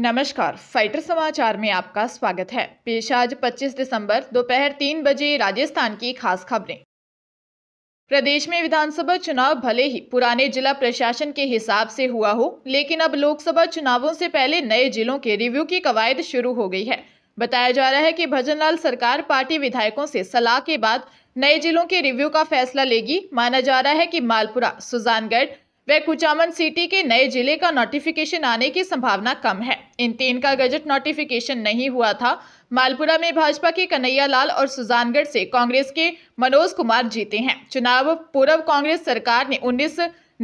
नमस्कार फाइटर समाचार में आपका स्वागत है पेश आज 25 दिसंबर दोपहर तीन बजे राजस्थान की खास खबरें प्रदेश में विधानसभा चुनाव भले ही पुराने जिला प्रशासन के हिसाब से हुआ हो लेकिन अब लोकसभा चुनावों से पहले नए जिलों के रिव्यू की कवायद शुरू हो गई है बताया जा रहा है कि भजनलाल सरकार पार्टी विधायकों से सलाह के बाद नए जिलों के रिव्यू का फैसला लेगी माना जा रहा है कि मालपुरा सुजानगढ़ वह कुचामन सिटी के नए जिले का नोटिफिकेशन आने की संभावना कम है इन तीन का गजट नोटिफिकेशन नहीं हुआ था मालपुरा में भाजपा के कन्हैया लाल और सुजानगढ़ से कांग्रेस के मनोज कुमार जीते हैं चुनाव पूर्व कांग्रेस सरकार ने 19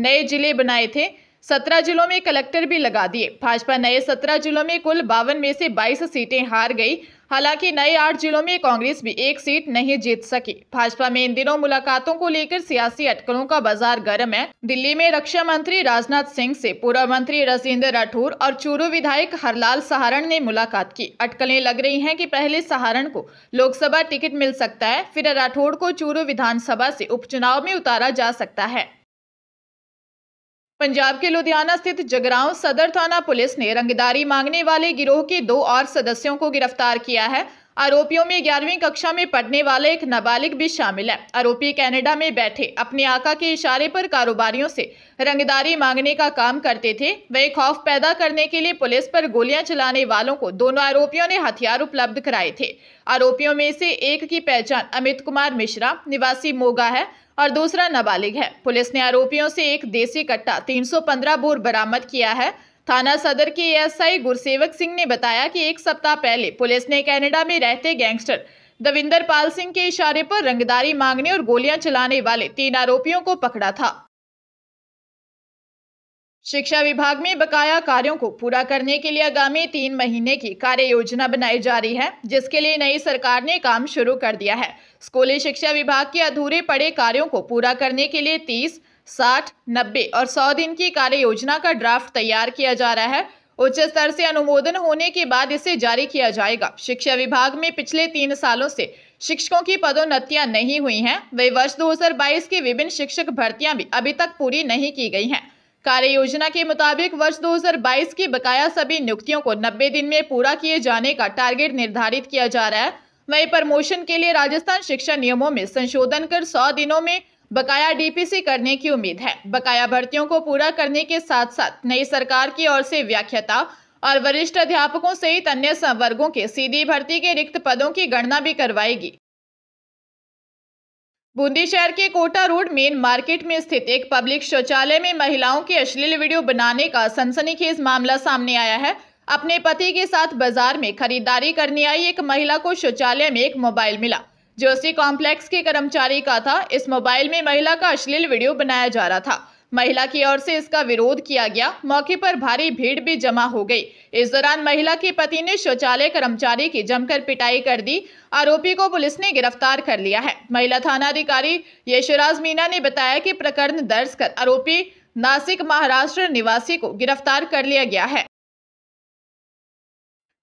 नए जिले बनाए थे सत्रह जिलों में कलेक्टर भी लगा दिए भाजपा नए सत्रह जिलों में कुल बावन में से बाईस सीटें हार गई हालांकि नए आठ जिलों में कांग्रेस भी एक सीट नहीं जीत सकी भाजपा में इन दिनों मुलाकातों को लेकर सियासी अटकलों का बाजार गर्म है दिल्ली में रक्षा मंत्री राजनाथ सिंह से पूर्व मंत्री राजेंद्र राठौर और चूरू विधायक हरलाल सहारण ने मुलाकात की अटकलें लग रही हैं कि पहले सहारण को लोकसभा टिकट मिल सकता है फिर राठौड़ को चूरू विधानसभा से उपचुनाव में उतारा जा सकता है पंजाब के लुधियाना स्थित जगराव सदर थाना पुलिस ने रंगदारी मांगने वाले गिरोह के दो और सदस्यों को गिरफ्तार किया है आरोपियों में ग्यारहवीं कक्षा में पढ़ने वाला एक नाबालिग भी शामिल है आरोपी कनाडा में बैठे अपने आका के इशारे पर कारोबारियों से रंगदारी मांगने का काम करते थे वही खौफ पैदा करने के लिए पुलिस पर गोलियां चलाने वालों को दोनों आरोपियों ने हथियार उपलब्ध कराए थे आरोपियों में से एक की पहचान अमित कुमार मिश्रा निवासी मोगा है और दूसरा नाबालिग है पुलिस ने आरोपियों से एक देसी कट्टा तीन बोर बरामद किया है थाना सदर के एएसआई गुरसेवक सिंह ने बताया कि एक सप्ताह पहले पुलिस ने कनाडा में रहते गैंगस्टर दविंदर पाल सिंह के इशारे पर रंगदारी मांगने और गोलियां चलाने वाले तीन आरोपियों को पकड़ा था शिक्षा विभाग में बकाया कार्यों को पूरा करने के लिए आगामी तीन महीने की कार्य योजना बनाई जा रही है जिसके लिए नई सरकार ने काम शुरू कर दिया है स्कूली शिक्षा विभाग के अधूरे पड़े कार्यों को पूरा करने के लिए तीस साठ नब्बे और सौ दिन की कार्य योजना का ड्राफ्ट तैयार किया जा रहा है उच्च स्तर से अनुमोदन होने के बाद इसे जारी किया जाएगा शिक्षा विभाग में पिछले तीन सालों से शिक्षकों की पदोन्नतियां नहीं हुई हैं वे वर्ष 2022 की विभिन्न शिक्षक भर्तियां भी अभी तक पूरी नहीं की गई हैं कार्य योजना के मुताबिक वर्ष 2022 की बकाया सभी नियुक्तियों को 90 दिन में पूरा किए जाने का टारगेट निर्धारित किया जा रहा है वही प्रमोशन के लिए राजस्थान शिक्षा नियमों में संशोधन कर सौ दिनों में बकाया डीपीसी करने की उम्मीद है बकाया भर्तियों को पूरा करने के साथ साथ नई सरकार की ओर से व्याख्याता और वरिष्ठ अध्यापकों सहित अन्य संवर्गों के सीधी भर्ती के रिक्त पदों की गणना भी करवाएगी बूंदी शहर के कोटा रोड मेन मार्केट में स्थित एक पब्लिक शौचालय में महिलाओं की अश्लील वीडियो बनाने का सनसनीखेज मामला सामने आया है अपने पति के साथ बाजार में खरीदारी करने आई एक महिला को शौचालय में एक मोबाइल मिला जोशी कॉम्प्लेक्स के कर्मचारी का था इस मोबाइल में महिला का अश्लील वीडियो बनाया जा रहा था महिला की ओर से इसका विरोध किया गया मौके पर भारी भीड़ भी जमा हो गई इस दौरान महिला के पति ने शौचालय कर्मचारी की जमकर पिटाई कर दी आरोपी को पुलिस ने गिरफ्तार कर लिया है महिला थाना अधिकारी यशराज मीना ने बताया कि प्रकरण दर्ज कर आरोपी नासिक महाराष्ट्र निवासी को गिरफ्तार कर लिया गया है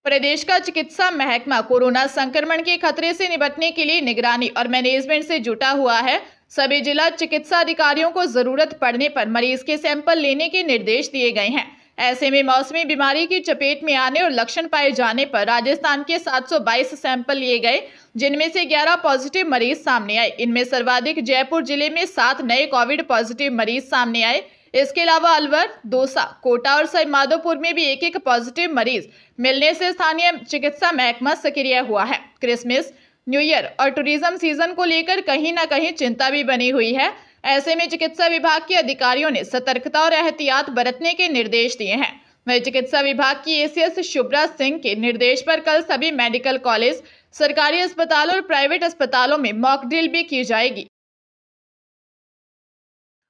प्रदेश का चिकित्सा महकमा कोरोना संक्रमण के खतरे से निपटने के लिए निगरानी और मैनेजमेंट से जुटा हुआ है सभी जिला चिकित्सा अधिकारियों को जरूरत पड़ने पर मरीज के सैंपल लेने के निर्देश दिए गए हैं ऐसे में मौसमी बीमारी की चपेट में आने और लक्षण पाए जाने पर राजस्थान के 722 सैंपल लिए गए जिनमें से 11 पॉजिटिव मरीज सामने आए इनमें सर्वाधिक जयपुर जिले में सात नए कोविड पॉजिटिव मरीज सामने आए इसके अलावा अलवर दोसा कोटा और सईमाधोपुर में भी एक एक पॉजिटिव मरीज मिलने से स्थानीय चिकित्सा महकमा सक्रिय हुआ है क्रिसमस न्यू ईयर और टूरिज्म सीजन को लेकर कहीं ना कहीं चिंता भी बनी हुई है ऐसे में चिकित्सा विभाग के अधिकारियों ने सतर्कता और एहतियात बरतने के निर्देश दिए हैं वही चिकित्सा विभाग की एसीएस शुभ्रा सिंह के निर्देश पर कल सभी मेडिकल कॉलेज सरकारी अस्पताल और प्राइवेट अस्पतालों में मॉक ड्रिल भी की जाएगी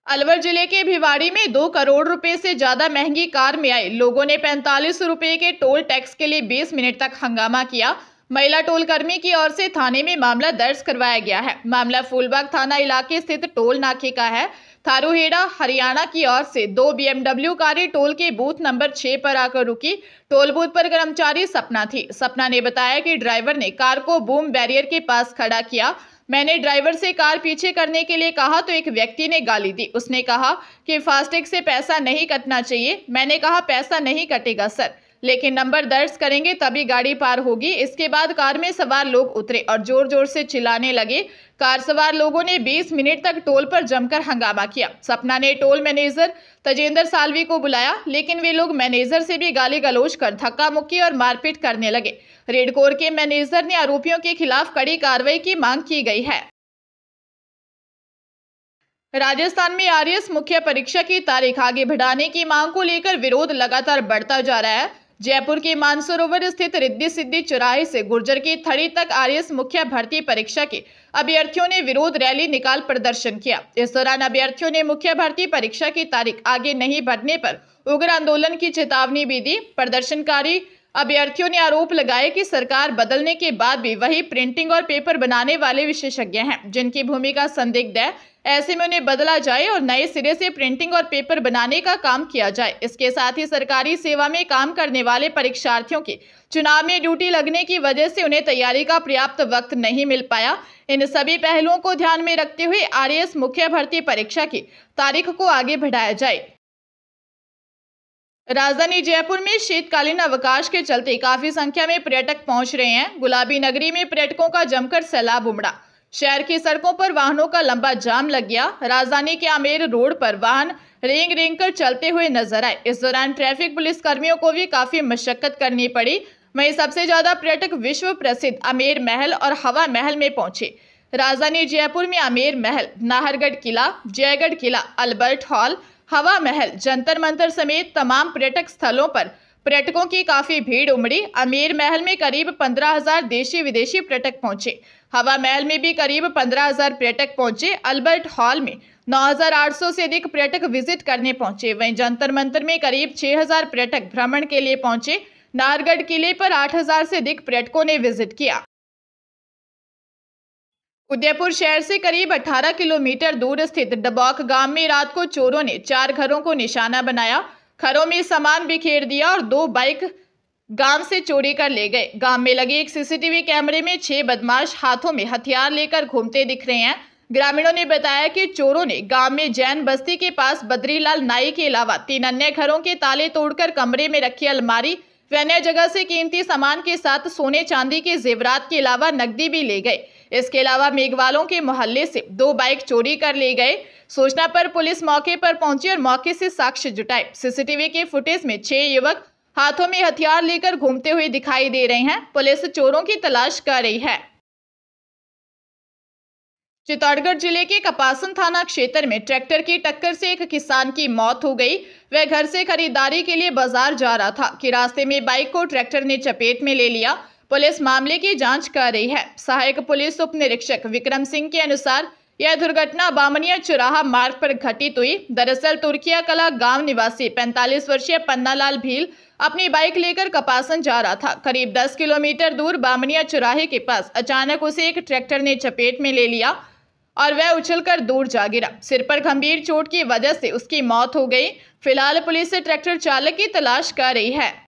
अलवर जिले के भिवाड़ी में दो करोड़ रुपए से ज्यादा महंगी कार में आए लोगों ने पैंतालीस रुपए के टोल टैक्स के लिए 20 मिनट तक हंगामा किया महिला टोल कर्मी की ओर से थाने में मामला दर्ज करवाया गया है मामला फूलबाग थाना इलाके स्थित टोल नाके का है थारूहेड़ा हरियाणा की ओर से दो बीएमडब्ल्यू कारें टोल के बूथ नंबर छह पर आकर रुकी टोल बूथ पर कर्मचारी सपना थी सपना ने बताया कि ड्राइवर ने कार को बूम बैरियर के पास खड़ा किया मैंने ड्राइवर से कार पीछे करने के लिए कहा तो एक व्यक्ति ने गाली दी उसने कहा कि फास्टैग से पैसा नहीं कटना चाहिए मैंने कहा पैसा नहीं कटेगा सर लेकिन नंबर दर्ज करेंगे तभी गाड़ी पार होगी इसके बाद कार में सवार लोग उतरे और जोर जोर से चिल्लाने लगे कार सवार लोगों ने 20 मिनट तक टोल पर जमकर हंगामा किया सपना ने टोल मैनेजर तजेंद्र सालवी को बुलाया लेकिन वे लोग मैनेजर से भी गाली गलौज कर धक्का मुक्की और मारपीट करने लगे रेडकोर के मैनेजर ने आरोपियों के खिलाफ कड़ी कार्रवाई की मांग की गई है राजस्थान में आर मुख्य परीक्षा की तारीख आगे बढ़ाने की मांग को लेकर विरोध लगातार बढ़ता जा रहा है जयपुर के मानसरोवर स्थित रिद्धि सिद्धि चौराहे से गुर्जर के थड़ी तक आरएस मुख्य भर्ती परीक्षा के अभ्यर्थियों ने विरोध रैली निकाल प्रदर्शन किया इस दौरान अभ्यर्थियों ने मुख्य भर्ती परीक्षा की तारीख आगे नहीं बढ़ने पर उग्र आंदोलन की चेतावनी भी दी प्रदर्शनकारी अभ्यर्थियों ने आरोप लगाए कि सरकार बदलने के बाद भी वही प्रिंटिंग और पेपर बनाने वाले विशेषज्ञ हैं जिनकी भूमिका संदिग्ध है ऐसे में उन्हें बदला जाए और नए सिरे से प्रिंटिंग और पेपर बनाने का काम किया जाए इसके साथ ही सरकारी सेवा में काम करने वाले परीक्षार्थियों की चुनाव में ड्यूटी लगने की वजह से उन्हें तैयारी का पर्याप्त वक्त नहीं मिल पाया इन सभी पहलुओं को ध्यान में रखते हुए आर मुख्य भर्ती परीक्षा की तारीख को आगे बढ़ाया जाए राजधानी जयपुर में शीतकालीन अवकाश के चलते काफी संख्या में पर्यटक पहुंच रहे हैं गुलाबी नगरी में पर्यटकों का जमकर सैलाब उमड़ा शहर की सड़कों पर वाहनों का लंबा जाम लग गया राजधानी के आमेर रोड पर वाहन रेंग रेंग कर चलते हुए नजर आए इस दौरान ट्रैफिक पुलिस कर्मियों को भी काफी मशक्कत करनी पड़ी वही सबसे ज्यादा पर्यटक विश्व प्रसिद्ध आमेर महल और हवा महल में पहुंचे राजधानी जयपुर में आमेर महल नाहरगढ़ किला जयगढ़ किला अल्बर्ट हॉल हवा महल जंतर मंतर समेत तमाम पर्यटक स्थलों पर पर्यटकों की काफी भीड़ उमड़ी अमीर महल में करीब पंद्रह हजार देशी विदेशी पर्यटक पहुंचे हवा महल में भी करीब पंद्रह हजार पर्यटक पहुंचे अल्बर्ट हॉल में 9,800 से अधिक पर्यटक विजिट करने पहुंचे वहीं जंतर मंतर में करीब 6,000 पर्यटक भ्रमण के लिए पहुंचे नारगढ़ किले पर 8,000 से अधिक पर्यटकों ने विजिट किया उदयपुर शहर से करीब 18 किलोमीटर दूर स्थित डबौक गांव में रात को चोरों ने चार घरों को निशाना बनाया घरों में सामान बिखेर दिया और दो बाइक गांव से चोरी कर ले गए गांव में लगे एक सीसीटीवी कैमरे में छह बदमाश हाथों में हथियार लेकर घूमते दिख रहे हैं ग्रामीणों ने बताया कि चोरों ने गांव में जैन बस्ती के पास बद्रीलाल नाई के अलावा तीन अन्य घरों के ताले तोड़कर कमरे में रखी अलमारी वे अन्य जगह से कीमती सामान के साथ सोने चांदी के जेवरात के अलावा नकदी भी ले गए इसके अलावा मेघवालों के मोहल्ले से दो बाइक चोरी कर ले गए सूचना पर पुलिस मौके पर पहुंची और मौके से साक्ष्य जुटाए सीसीटीवी के फुटेज में छह युवक हाथों में हथियार लेकर घूमते हुए दिखाई दे रहे हैं पुलिस चोरों की तलाश कर रही है चित्तौड़गढ़ जिले के कपासन थाना क्षेत्र में ट्रैक्टर की टक्कर से एक किसान की मौत हो गई वह घर से खरीदारी के लिए बाजार जा रहा था कि रास्ते में बाइक को ट्रैक्टर ने चपेट में ले लिया पुलिस मामले की जांच कर रही है सहायक पुलिस उप निरीक्षक विक्रम सिंह के अनुसार यह दुर्घटना बामनिया चुराहा मार्ग पर घटित हुई दरअसल तुर्किया कला गांव निवासी 45 वर्षीय पन्नालाल भील अपनी बाइक लेकर कपासन जा रहा था करीब 10 किलोमीटर दूर बामनिया चुराहे के पास अचानक उसे एक ट्रैक्टर ने चपेट में ले लिया और वह उछलकर दूर जा गिरा सिर पर गंभीर चोट की वजह से उसकी मौत हो गई फिलहाल पुलिस ट्रैक्टर चालक की तलाश कर रही है